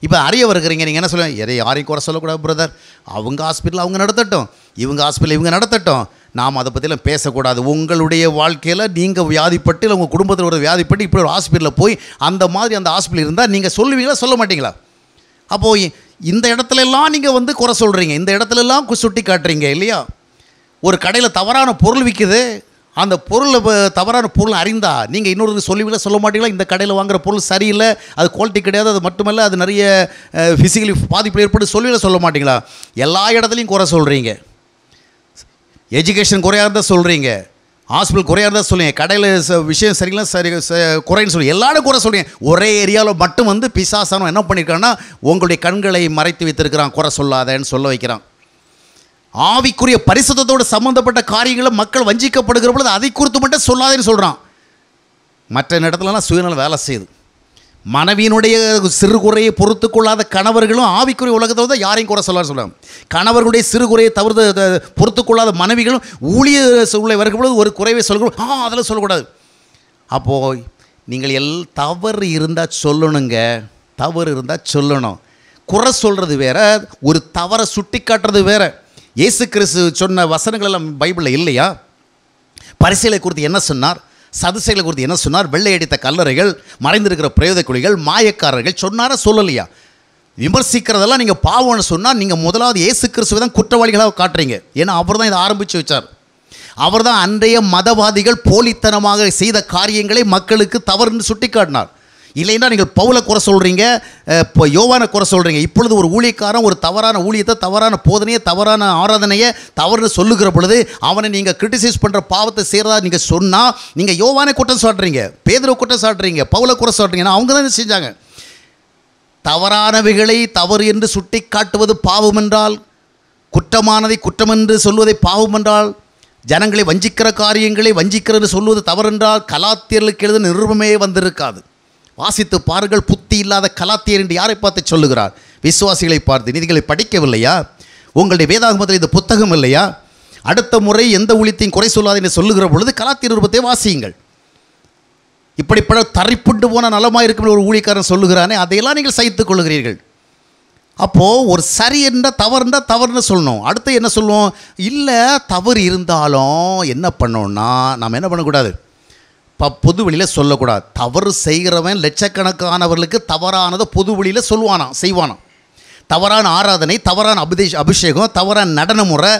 இப்போ அறிய வருகிறீங்க நீங்கள் என்ன சொல்லுங்கள் எதை யாரையும் குறை சொல்லக்கூடாது பிரதர் அவங்க ஹாஸ்பிட்டல் அவங்க நடத்தட்டும் இவங்க ஹாஸ்பிட்டல் இவங்க நடத்தட்டும் நாம் அதை பற்றிலாம் பேசக்கூடாது உங்களுடைய வாழ்க்கையில் நீங்கள் வியாதிப்பட்டு இல்லை உங்கள் குடும்பத்தில் ஒரு வியாதிப்பட்டு இப்படி ஒரு ஹாஸ்பிட்டலில் போய் அந்த மாதிரி அந்த ஹாஸ்பிட்டல் இருந்தால் நீங்கள் சொல்லுவீங்களா சொல்ல மாட்டிங்களா அப்போது இந்த இடத்துலலாம் நீங்கள் வந்து குறை சொல்கிறீங்க இந்த இடத்துலலாம் சுட்டி காட்டுறீங்க இல்லையா ஒரு கடையில் தவறான பொருள் விற்கிது அந்த பொருளை தவறான பொருள் அறிந்தா நீங்கள் இன்னொரு சொல்லுவீங்களா சொல்ல மாட்டீங்களா இந்த கடையில் வாங்குகிற பொருள் சரியில்லை அது குவாலிட்டி கிடையாது அது மட்டுமல்ல அது நிறைய ஃபிசிக்கலி பாதிப்பு ஏற்பட்டு சொல்லிவிட சொல்ல மாட்டீங்களா எல்லா இடத்துலையும் குறை சொல்கிறீங்க எஜுகேஷன் குறையாக இருந்தால் சொல்கிறீங்க ஹாஸ்பிட்டல் குறையாக இருந்தால் சொல்லுங்க கடையில் விஷயம் சரிங்களா சரி குறைன்னு சொல்லி எல்லாரும் குறை சொல்லுங்க ஒரே ஏரியாவில் மட்டும் வந்து பிசாசானம் என்ன பண்ணியிருக்காங்கன்னா உங்களுடைய கண்களை மறைத்து வைத்திருக்கிறான் குறை சொல்லாதேன்னு சொல்ல வைக்கிறான் ஆவிக்குரிய பரிசுத்தோடு சம்மந்தப்பட்ட காரியங்களை மக்கள் வஞ்சிக்கப்படுகிற பொழுது அதை குறித்து மட்டும் சொல்லாதேன்னு சொல்கிறான் மற்ற இடத்துலலாம் சுயநலம் வேலை செய்யுது மனைவியினுடைய சிறு குறையை பொறுத்து கொள்ளாத கணவர்களும் ஆவிக்குரிய உலகத்தை வந்து யாரையும் குறை சொல்ல சொல்கிறாங்க கணவர்களுடைய சிறு குறையை தவிர்த்து பொறுத்து கொள்ளாத மனைவிகளும் ஊழிய சூழ்நிலை பொழுது ஒரு குறைவை சொல்லக்கூடாது ஆ அதெல்லாம் சொல்லக்கூடாது அப்போது நீங்கள் எல் தவறு இருந்தால் சொல்லணுங்க தவறு இருந்தால் சொல்லணும் குறை சொல்கிறது வேற ஒரு தவறை சுட்டி காட்டுறது வேறு இயேசு கிறிஸ்து சொன்ன வசனங்கள் எல்லாம் பைபிளில் இல்லையா பரிசீலை குறித்து என்ன சொன்னார் சதுசைகளை குறித்து என்ன சொன்னார் வெள்ளை அடித்த கல்லறைகள் மறைந்திருக்கிற பிரயோத குழிகள் மாயக்காரர்கள் சொன்னாரா சொல்லலையா விமர்சிக்கிறதெல்லாம் நீங்கள் பாவம்னு சொன்னால் நீங்கள் முதலாவது ஏசு கிறிஸ்துவை தான் குற்றவாளிகளாக காட்டுறீங்க ஏன்னா அவர் தான் இதை ஆரம்பித்து வச்சார் அவர் தான் அன்றைய மதவாதிகள் போலித்தனமாக செய்த காரியங்களை மக்களுக்கு தவறுன்னு சுட்டி காட்டினார் இல்லைன்னா நீங்கள் பவுலை குறை சொல்கிறீங்க இப்போ யோவானை குறை சொல்கிறீங்க இப்பொழுது ஒரு ஊழியக்காரன் ஒரு தவறான ஊழியத்தை தவறான போதனையை தவறான ஆராதனையை தவறுன்னு சொல்லுகிற பொழுது அவனை நீங்கள் கிரிட்டிசைஸ் பண்ணுற பாவத்தை செய்கிறதா நீங்கள் சொன்னால் நீங்கள் யோவானை குற்றம் சாட்டுறீங்க பேதரை குற்றம் சாட்டுறீங்க பவுலை குறை சாட்டுறீங்கன்னா அவங்க தான் செஞ்சாங்க தவறானவைகளை தவறு என்று சுட்டி காட்டுவது பாவம் என்றால் குற்றமானதை குற்றம் என்று சொல்வதை பாவம் என்றால் ஜனங்களை வஞ்சிக்கிற காரியங்களை வஞ்சிக்கிறது சொல்வது தவறென்றால் கலாத்தியர்களுக்கு எழுத நிருபமே வந்திருக்காது வாசித்து பாருங்கள் புத்தி இல்லாத கலாத்தியர் என்று யாரை பார்த்து சொல்லுகிறார் விசுவாசிகளை பார்த்து நீதிகளை படிக்கவில்லையா உங்களுடைய வேதாகமத்தில் இந்த புத்தகம் இல்லையா அடுத்த முறை எந்த ஊழியத்தையும் குறை சொல்லாது என்று சொல்லுகிற பொழுது கலாத்திய ரூபத்தை வாசியுங்கள் இப்படிப்பட தரிப்புண்டு போன நலமாக இருக்கும் ஒரு ஊழிக்காரன் சொல்லுகிறானே அதையெல்லாம் நீங்கள் சகித்துக் கொள்கிறீர்கள் அப்போது ஒரு சரி என்றால் தவறு தவறுன்னு சொல்லணும் அடுத்து என்ன சொல்லுவோம் இல்லை தவறு இருந்தாலும் என்ன பண்ணோன்னா நாம் என்ன பண்ணக்கூடாது ப பொது வெளியில் சொல்லக்கூடாது தவறு செய்கிறவன் லட்சக்கணக்கானவர்களுக்கு தவறானதை பொது வெளியில் சொல்லுவானான் செய்வானான் தவறான ஆராதனை தவறான அபிதேஷ் அபிஷேகம் தவறான நடன முறை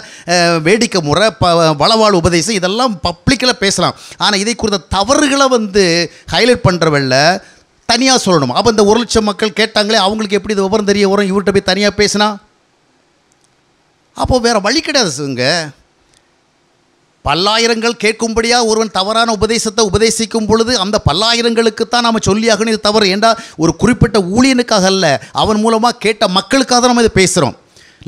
வேடிக்கை முறை ப வளவாழ் உபதேசம் இதெல்லாம் பப்ளிக்கில் பேசலாம் ஆனால் இதை குறித்த தவறுகளை வந்து ஹைலைட் பண்ணுறவள்ள தனியாக சொல்லணும் அப்போ இந்த ஒரு லட்சம் மக்கள் கேட்டாங்களே அவங்களுக்கு எப்படி இது விவரம் தெரிய வரும் இவர்கிட்ட போய் தனியாக பேசினா அப்போது வேறு வழி கிடையாதுங்க பல்லாயிரங்கள் கேட்கும்படியாக ஒருவன் தவறான உபதேசத்தை உபதேசிக்கும் பொழுது அந்த பல்லாயிரங்களுக்குத்தான் நாம் சொல்லியாகணும் இது தவறு ஏண்டா ஒரு குறிப்பிட்ட ஊழியனுக்காக அல்ல அவன் மூலமாக கேட்ட மக்களுக்காக தான் நம்ம இதை பேசுகிறோம்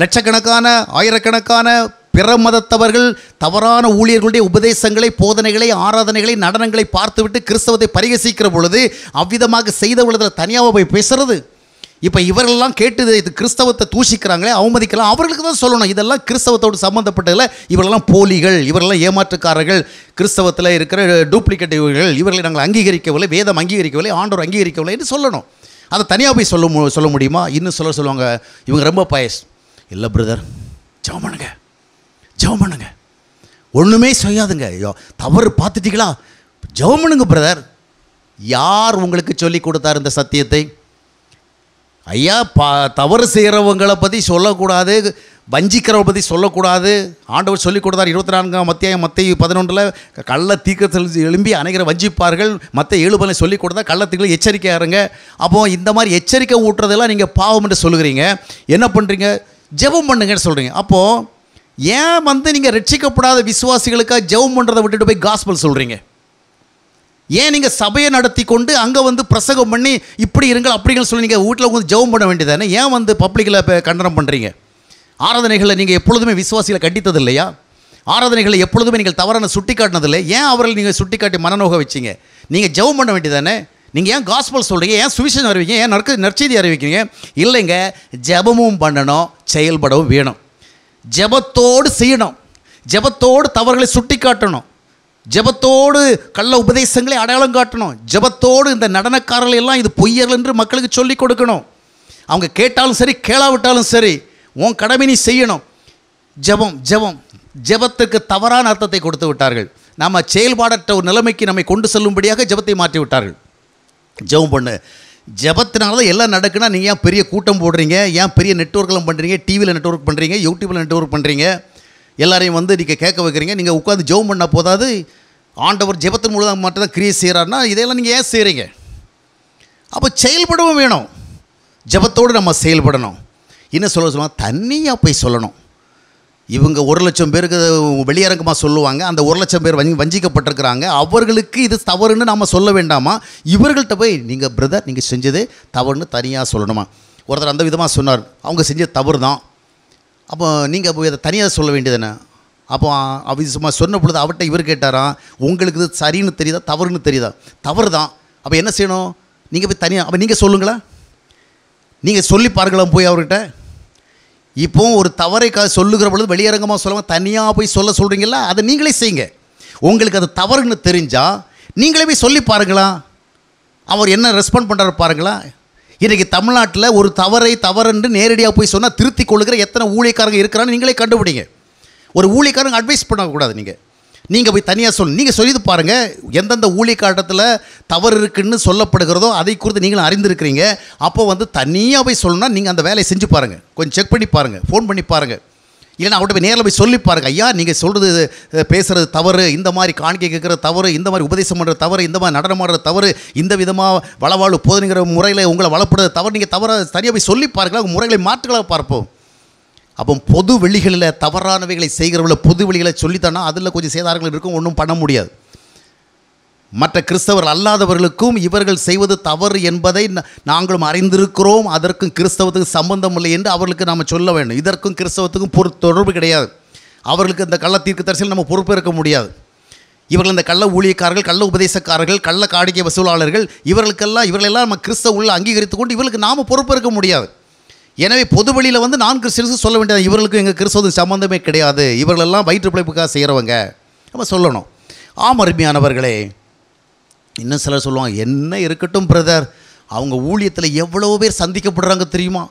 லட்சக்கணக்கான ஆயிரக்கணக்கான பிற மதத்தவர்கள் தவறான ஊழியர்களுடைய உபதேசங்களை போதனைகளை ஆராதனைகளை நடனங்களை பார்த்துவிட்டு கிறிஸ்தவத்தை பரிகசிக்கிற பொழுது அவ்விதமாக செய்தவர்களதில் தனியாக போய் பேசுறது இப்போ இவரெல்லாம் கேட்டு இது கிறிஸ்தவத்தை தூஷிக்கிறாங்களே அவமதிக்கலாம் அவர்களுக்கு தான் சொல்லணும் இதெல்லாம் கிறிஸ்தவத்தோடு சம்மந்தப்பட்டதில் இவரெல்லாம் போலிகள் இவரெல்லாம் ஏமாற்றுக்காரர்கள் கிறிஸ்தவத்தில் இருக்கிற டூப்ளிகேட் இவர்கள் இவர்களை நாங்கள் அங்கீகரிக்கவில்லை வேதம் அங்கீகரிக்கவில்லை ஆண்டோர் அங்கீகரிக்கவில்லை என்று சொல்லணும் அதை தனியாக போய் சொல்ல சொல்ல முடியுமா இன்னும் சொல்ல சொல்லுவாங்க இவங்க ரொம்ப பயஸ் இல்லை பிரதர் ஜெபம் பண்ணுங்க ஜெபம் பண்ணுங்க ஒன்றுமே செய்யாதுங்க ஐயோ தவறு பார்த்துட்டீங்களா ஜெபம் பண்ணுங்க பிரதர் யார் உங்களுக்கு சொல்லி கொடுத்தார் இந்த சத்தியத்தை ஐயா பா தவறு செய்கிறவங்களை பற்றி சொல்லக்கூடாது வஞ்சிக்கிறவங்க பற்றி சொல்லக்கூடாது ஆண்டவர் சொல்லிக் கொடுத்தார் இருபத்தி நான்காம் மத்திய மத்திய பதினொன்றில் கள்ள தீக்கத்தில் எழும்பி அனைகிற வஞ்சிப்பார்கள் மற்ற ஏழுபலை சொல்லிக் கொடுத்தா கள்ளத்துக்கு எச்சரிக்கை இருங்க அப்போ இந்த மாதிரி எச்சரிக்கை ஊட்டுறதெல்லாம் நீங்கள் பாவம் என்று சொல்லுகிறீங்க என்ன பண்ணுறீங்க ஜெபம் பண்ணுங்கன்னு சொல்கிறீங்க அப்போது ஏன் வந்து நீங்கள் ரட்சிக்கப்படாத விசுவாசிகளுக்காக ஜெபம் பண்ணுறதை விட்டுட்டு போய் காஸ்பல் சொல்கிறீங்க ஏன் நீங்கள் சபையை நடத்தி கொண்டு அங்கே வந்து பிரசங்கம் பண்ணி இப்படி இருங்கள் அப்படிங்கன்னு சொல்லி நீங்கள் வீட்டில் உங்களுக்கு ஜெபம் பண்ண வேண்டியதானே ஏன் வந்து பப்ளிக்கில் இப்போ கண்டனம் பண்ணுறீங்க ஆராதனைகளை நீங்கள் எப்பொழுதுமே விசுவாசியில் கண்டித்தது இல்லையா ஆராதனைகளை எப்பொழுதுமே நீங்கள் தவறான சுட்டி காட்டினதில்லை ஏன் அவர்கள் நீங்கள் சுட்டி காட்டி மனநோக வச்சிங்க நீங்கள் ஜெபம் பண்ண வேண்டியதானே நீங்கள் ஏன் காஸ்பல் சொல்கிறீங்க ஏன் சுவிசேஷம் அறிவிங்க ஏன் நற்க நற்செய்தி அறிவிக்கிறீங்க இல்லைங்க ஜபமும் பண்ணணும் செயல்படவும் வேணும் ஜபத்தோடு செய்யணும் ஜபத்தோடு தவறுகளை சுட்டி காட்டணும் ஜபத்தோடு கள்ள உபதேசங்களை அடையாளம் காட்டணும் ஜபத்தோடு இந்த நடனக்காரர்கள் எல்லாம் இது பொய்யர்கள் என்று மக்களுக்கு சொல்லிக் கொடுக்கணும் அவங்க கேட்டாலும் சரி கேளாவிட்டாலும் சரி உன் கடமை நீ செய்யணும் ஜபம் ஜபம் ஜபத்துக்கு தவறான அர்த்தத்தை கொடுத்து விட்டார்கள் நாம் செயல்பாடற்ற ஒரு நிலைமைக்கு நம்மை கொண்டு செல்லும்படியாக ஜபத்தை மாற்றி விட்டார்கள் ஜபம் பண்ணு ஜபத்தினால தான் எல்லாம் நடக்குன்னா நீங்கள் ஏன் பெரிய கூட்டம் போடுறீங்க ஏன் பெரிய நெட்ஒர்க்கெலாம் பண்ணுறீங்க டிவியில் நெட்ஒர்க் பண்ணுறீங்க யூடியூப்பில் நெட்ஒர்க் பண்ணுறீங்க எல்லாரையும் வந்து நீங்கள் கேட்க வைக்கிறீங்க நீங்கள் உட்காந்து ஜெவம் பண்ணால் போதாது ஆண்டவர் ஜெபத்தின் மூலம் மட்டும் தான் கிரியை செய்கிறாருன்னா இதையெல்லாம் நீங்கள் ஏன் செய்கிறீங்க அப்போ செயல்படவும் வேணும் ஜபத்தோடு நம்ம செயல்படணும் என்ன சொல்ல சொல்லுவாங்க தண்ணியாக போய் சொல்லணும் இவங்க ஒரு லட்சம் பேருக்கு வெளியரங்கமாக சொல்லுவாங்க அந்த ஒரு லட்சம் பேர் வஞ்சி வஞ்சிக்கப்பட்டிருக்கிறாங்க அவர்களுக்கு இது தவறுன்னு நம்ம சொல்ல வேண்டாமா இவர்கள்ட்ட போய் நீங்கள் பிரதர் நீங்கள் செஞ்சது தவறுன்னு தனியாக சொல்லணுமா ஒருத்தர் அந்த விதமாக சொன்னார் அவங்க செஞ்சது தவறு தான் அப்போ நீங்கள் போய் அதை தனியாக சொல்ல வேண்டியதுன்னு அப்போ அவர் சும்மா சொன்ன பொழுது அவர்கிட்ட இவர் கேட்டாரா உங்களுக்கு இது சரின்னு தெரியுதா தவறுன்னு தெரியுதா தவறு தான் அப்போ என்ன செய்யணும் நீங்கள் போய் தனியாக அப்போ நீங்கள் சொல்லுங்களா நீங்கள் சொல்லி பாருங்களாம் போய் அவர்கிட்ட இப்போவும் ஒரு தவறை க சொல்லுகிற பொழுது வெளியரங்கமாக சொல்லாமல் தனியாக போய் சொல்ல சொல்கிறீங்களா அதை நீங்களே செய்யுங்க உங்களுக்கு அது தவறுன்னு தெரிஞ்சால் நீங்களே போய் சொல்லி பாருங்களா அவர் என்ன ரெஸ்பாண்ட் பண்ணுறாரு பாருங்களா இன்றைக்கி தமிழ்நாட்டில் ஒரு தவறை தவறுன்னு நேரடியாக போய் சொன்னால் திருத்தி கொள்ளுகிற எத்தனை ஊழியக்காரங்க இருக்கிறான்னு நீங்களே கண்டுபிடிங்க ஒரு ஊழியக்காரங்க அட்வைஸ் பண்ணக்கூடாது நீங்கள் நீங்கள் போய் தனியாக சொல்லு நீங்கள் சொல்லிது பாருங்கள் எந்தெந்த ஊழிக்காட்டத்தில் தவறு இருக்குன்னு சொல்லப்படுகிறதோ அதை குறித்து நீங்களும் அறிந்திருக்கிறீங்க அப்போ வந்து தனியாக போய் சொல்லணும்னா நீங்கள் அந்த வேலையை செஞ்சு பாருங்கள் கொஞ்சம் செக் பண்ணி பாருங்கள் ஃபோன் பண்ணி பாருங்கள் இல்லைன்னா அவர்கிட்ட போய் நேரில் போய் சொல்லி பாருங்க ஐயா நீங்கள் சொல்கிறது பேசுகிறது தவறு இந்த மாதிரி காணிக்கை கேட்குற தவறு இந்த மாதிரி உபதேசம் பண்ணுற தவறு இந்த மாதிரி நடனம் ஆடுற தவறு இந்த விதமாக வளவாழ் போதுங்கிற முறையில் உங்களை வளப்படுறது தவறு நீங்கள் தவற சரியாக போய் சொல்லி பாருங்களா முறைகளை மாற்றுகளாக பார்ப்போம் அப்போ பொது வெளிகளில் தவறானவைகளை செய்கிறவங்கள பொது வெளிகளை சொல்லித்தானா அதில் கொஞ்சம் சேதாரங்கள் இருக்கும் ஒன்றும் பண்ண முடியாது மற்ற கிறிஸ்தவர்கள் அல்லாதவர்களுக்கும் இவர்கள் செய்வது தவறு என்பதை நாங்களும் அறிந்திருக்கிறோம் அதற்கும் கிறிஸ்தவத்துக்கு சம்பந்தம் இல்லை என்று அவர்களுக்கு நாம் சொல்ல வேண்டும் இதற்கும் கிறிஸ்தவத்துக்கும் பொறு தொடர்பு கிடையாது அவர்களுக்கு இந்த கள்ள தீர்க்க தரிசனம் நம்ம பொறுப்பேற்க முடியாது இவர்கள் இந்த கள்ள ஊழியக்காரர்கள் கள்ள உபதேசக்காரர்கள் கள்ள காடிக்கை வசூலாளர்கள் இவர்களுக்கெல்லாம் இவர்களெல்லாம் நம்ம கிறிஸ்தவ உள்ள அங்கீகரித்து கொண்டு இவர்களுக்கு நாம் பொறுப்பேற்க முடியாது எனவே பொது வழியில் வந்து நான் கிறிஸ்டியன்ஸுக்கு சொல்ல வேண்டியது இவர்களுக்கும் எங்கள் கிறிஸ்தவத்துக்கு சம்மந்தமே கிடையாது இவர்களெல்லாம் வயிற்று பிழைப்புக்காக செய்கிறவங்க நம்ம சொல்லணும் ஆம் அருமையானவர்களே இன்னும் சிலர் சொல்லுவாங்க என்ன இருக்கட்டும் பிரதர் அவங்க ஊழியத்தில் எவ்வளோ பேர் சந்திக்கப்படுறாங்க தெரியுமா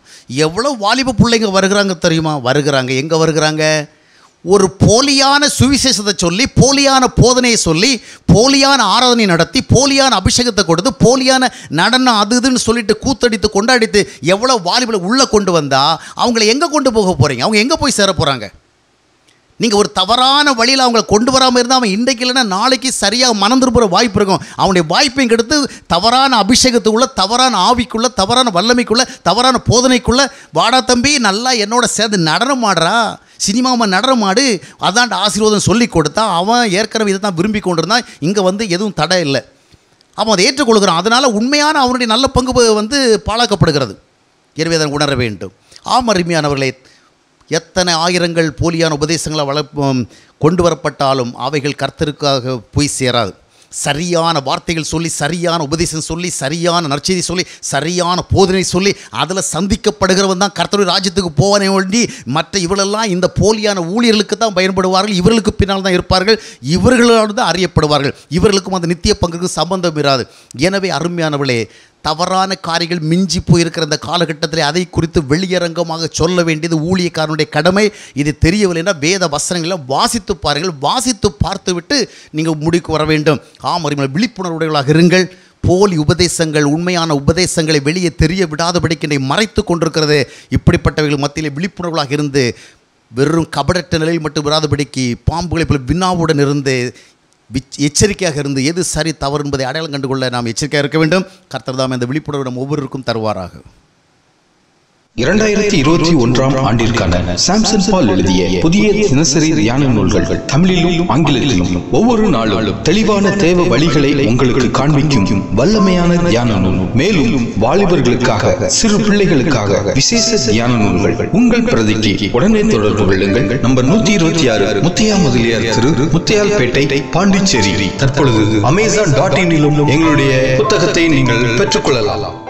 எவ்வளோ வாலிப பிள்ளைங்க வருகிறாங்க தெரியுமா வருகிறாங்க எங்கே வருகிறாங்க ஒரு போலியான சுவிசேஷத்தை சொல்லி போலியான போதனையை சொல்லி போலியான ஆராதனை நடத்தி போலியான அபிஷேகத்தை கொடுத்து போலியான நடனம் அது இதுன்னு சொல்லிட்டு கூத்தடித்து கொண்டாடித்து எவ்வளோ வாலிபலை உள்ளே கொண்டு வந்தால் அவங்கள எங்கே கொண்டு போக போகிறீங்க அவங்க எங்கே போய் சேர போகிறாங்க நீங்கள் ஒரு தவறான வழியில் அவங்களை கொண்டு வராமல் இருந்தால் அவன் இன்றைக்கு இல்லைன்னா நாளைக்கு சரியாக மனம் போகிற வாய்ப்பு இருக்கும் அவனுடைய வாய்ப்பையும் கெடுத்து தவறான அபிஷேகத்துக்குள்ளே தவறான ஆவிக்குள்ளே தவறான வல்லமைக்குள்ளே தவறான போதனைக்குள்ளே வாடா தம்பி நல்லா என்னோட சேர்ந்து நடனம் ஆடுறா சினிமாவை நடனம் ஆடு அதான் ஆசீர்வாதம் சொல்லி கொடுத்தா அவன் ஏற்கனவே இதை தான் விரும்பி கொண்டிருந்தான் இங்கே வந்து எதுவும் தடை இல்லை அவன் அதை ஏற்றுக்கொள்கிறான் அதனால் உண்மையான அவனுடைய நல்ல பங்கு வந்து பாழாக்கப்படுகிறது எனவே அதன் உணர வேண்டும் ஆம் அருமையானவர்களே எத்தனை ஆயிரங்கள் போலியான உபதேசங்களை வள கொண்டு வரப்பட்டாலும் அவைகள் கர்த்தருக்காக போய் சேராது சரியான வார்த்தைகள் சொல்லி சரியான உபதேசம் சொல்லி சரியான நற்செய்தி சொல்லி சரியான போதனை சொல்லி அதில் சந்திக்கப்படுகிறவன் தான் கர்த்தருடைய ராஜ்யத்துக்கு போவனே வேண்டி மற்ற இவளெல்லாம் இந்த போலியான ஊழியர்களுக்கு தான் பயன்படுவார்கள் இவர்களுக்கு பின்னால் தான் இருப்பார்கள் இவர்களால் தான் அறியப்படுவார்கள் இவர்களுக்கும் அந்த நித்திய பங்குக்கு சம்பந்தம் இராது எனவே அருமையானவளே தவறான காரியங்கள் மிஞ்சி போயிருக்கிற இந்த காலகட்டத்தில் அதை குறித்து வெளியரங்கமாக சொல்ல வேண்டியது ஊழியக்காரனுடைய கடமை இது தெரியவில்லைன்னா வேத வசனங்களை வாசித்து பாருங்கள் வாசித்து பார்த்துவிட்டு நீங்கள் முடிக்கு வர வேண்டும் ஆம் அறிமுக இருங்கள் போலி உபதேசங்கள் உண்மையான உபதேசங்களை வெளியே தெரிய என்னை மறைத்து கொண்டிருக்கிறது இப்படிப்பட்டவர்கள் மத்தியில் விழிப்புணர்வுகளாக இருந்து வெறும் கபடற்ற நிலையில் மட்டும் விடாதபடிக்கு பாம்புகளை போல் வினாவுடன் இருந்து எச்சரிக்கையாக இருந்து எது சரி தவறு என்பதை அடையாளம் கண்டுகொள்ள நாம் எச்சரிக்கையாக இருக்க வேண்டும் கர்த்தர் தாம் அந்த விழிப்புணர்வு நம் ஒவ்வொருவருக்கும் தருவாராக இரண்டாயிரத்தி இருபத்தி ஒன்றாம் ஆண்டிற்கான சாம்சன் பால் எழுதிய புதிய தினசரி தியான நூல்கள் தமிழிலும் ஆங்கிலத்திலும் ஒவ்வொரு நாளும் தெளிவான தேவ வழிகளை உங்களுக்கு காண்பிக்கும் வல்லமையான தியான நூல் மேலும் வாலிபர்களுக்காக சிறு பிள்ளைகளுக்காக விசேஷ தியான நூல்கள் உங்கள் பிரதிக்கு உடனே தொடர்பு கொள்ளுங்கள் நம்பர் நூத்தி இருபத்தி ஆறு முத்தியா முதலியார் திரு முத்தியால்பேட்டை பாண்டிச்சேரி தற்பொழுது அமேசான் டாட் இனிலும் எங்களுடைய புத்தகத்தை நீங்கள் பெற்றுக்கொள்ளலாம்